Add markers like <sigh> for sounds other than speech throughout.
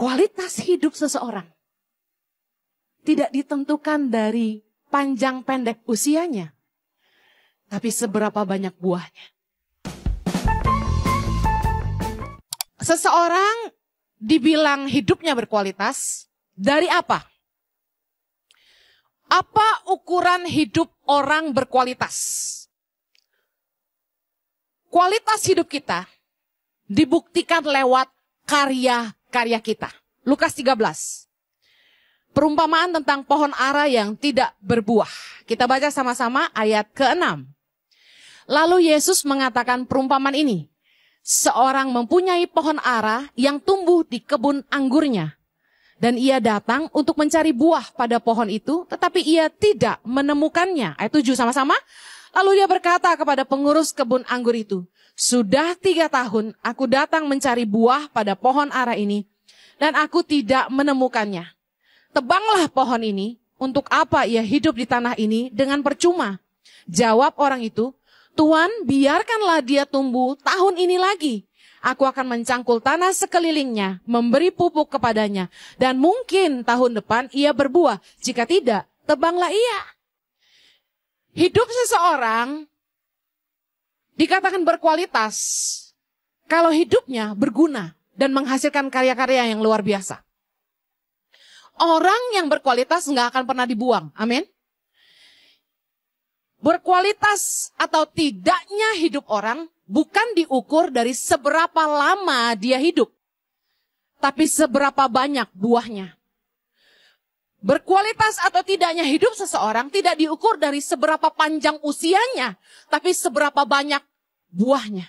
kualitas hidup seseorang tidak ditentukan dari panjang pendek usianya, tapi seberapa banyak buahnya. Seseorang dibilang hidupnya berkualitas dari apa? Apa ukuran hidup orang berkualitas? Kualitas hidup kita dibuktikan lewat karya karya kita. Lukas 13. Perumpamaan tentang pohon ara yang tidak berbuah. Kita baca sama-sama ayat ke-6. Lalu Yesus mengatakan perumpamaan ini. Seorang mempunyai pohon ara yang tumbuh di kebun anggurnya. Dan ia datang untuk mencari buah pada pohon itu, tetapi ia tidak menemukannya. Ayat 7 sama-sama. Lalu ia berkata kepada pengurus kebun anggur itu, sudah tiga tahun aku datang mencari buah pada pohon ara ini, dan aku tidak menemukannya. Tebanglah pohon ini, untuk apa ia hidup di tanah ini dengan percuma? Jawab orang itu, Tuhan biarkanlah dia tumbuh tahun ini lagi. Aku akan mencangkul tanah sekelilingnya, memberi pupuk kepadanya, dan mungkin tahun depan ia berbuah. Jika tidak, tebanglah ia. Hidup seseorang Dikatakan berkualitas kalau hidupnya berguna dan menghasilkan karya-karya yang luar biasa. Orang yang berkualitas nggak akan pernah dibuang. Amin. Berkualitas atau tidaknya hidup orang bukan diukur dari seberapa lama dia hidup, tapi seberapa banyak buahnya. Berkualitas atau tidaknya hidup seseorang tidak diukur dari seberapa panjang usianya, tapi seberapa banyak buahnya.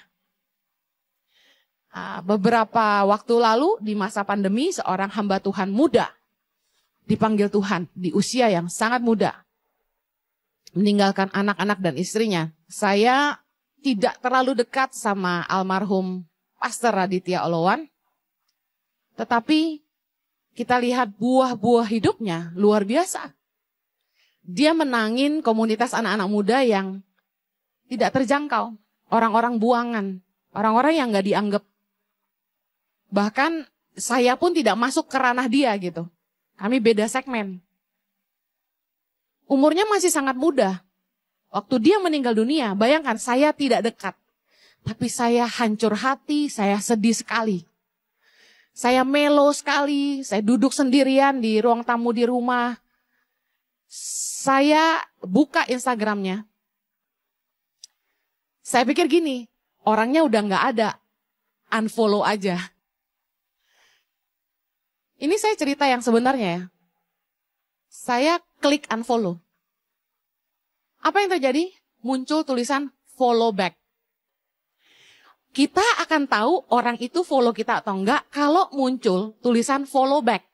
Ah, beberapa waktu lalu di masa pandemi seorang hamba Tuhan muda dipanggil Tuhan di usia yang sangat muda. Meninggalkan anak-anak dan istrinya. Saya tidak terlalu dekat sama almarhum Pastor Raditya Olowan. Tetapi kita lihat buah-buah hidupnya luar biasa. Dia menangin komunitas anak-anak muda yang tidak terjangkau orang-orang buangan, orang-orang yang nggak dianggap. Bahkan saya pun tidak masuk ke ranah dia gitu. Kami beda segmen. Umurnya masih sangat muda. Waktu dia meninggal dunia, bayangkan saya tidak dekat. Tapi saya hancur hati, saya sedih sekali. Saya melo sekali, saya duduk sendirian di ruang tamu di rumah. Saya buka Instagramnya, saya pikir gini, orangnya udah nggak ada, unfollow aja. Ini saya cerita yang sebenarnya ya. Saya klik unfollow. Apa yang terjadi? Muncul tulisan follow back. Kita akan tahu orang itu follow kita atau enggak kalau muncul tulisan follow back.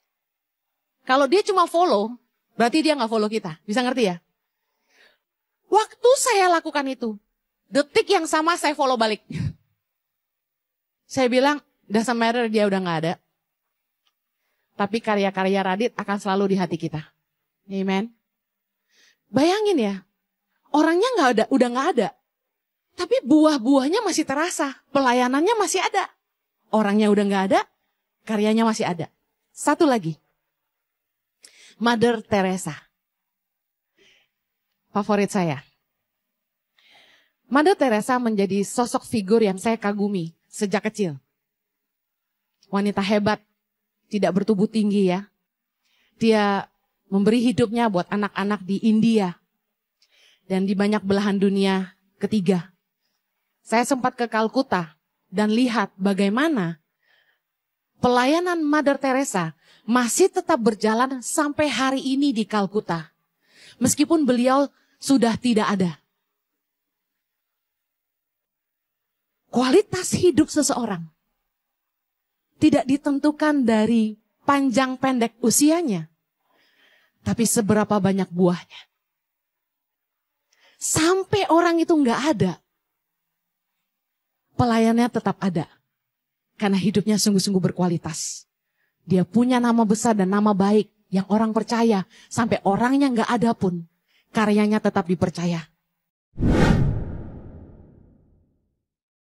Kalau dia cuma follow, berarti dia nggak follow kita. Bisa ngerti ya? Waktu saya lakukan itu, Detik yang sama saya follow balik. <laughs> saya bilang, doesn't matter dia udah gak ada. Tapi karya-karya Radit akan selalu di hati kita. Amen. Bayangin ya, orangnya gak ada, udah gak ada. Tapi buah-buahnya masih terasa, pelayanannya masih ada. Orangnya udah gak ada, karyanya masih ada. Satu lagi, Mother Teresa. Favorit saya. Mother Teresa menjadi sosok figur yang saya kagumi sejak kecil. Wanita hebat, tidak bertubuh tinggi ya. Dia memberi hidupnya buat anak-anak di India dan di banyak belahan dunia ketiga. Saya sempat ke Kalkuta dan lihat bagaimana pelayanan Mother Teresa masih tetap berjalan sampai hari ini di Kalkuta. Meskipun beliau sudah tidak ada. kualitas hidup seseorang tidak ditentukan dari panjang pendek usianya, tapi seberapa banyak buahnya. Sampai orang itu nggak ada, pelayannya tetap ada. Karena hidupnya sungguh-sungguh berkualitas. Dia punya nama besar dan nama baik yang orang percaya. Sampai orangnya nggak ada pun, karyanya tetap dipercaya.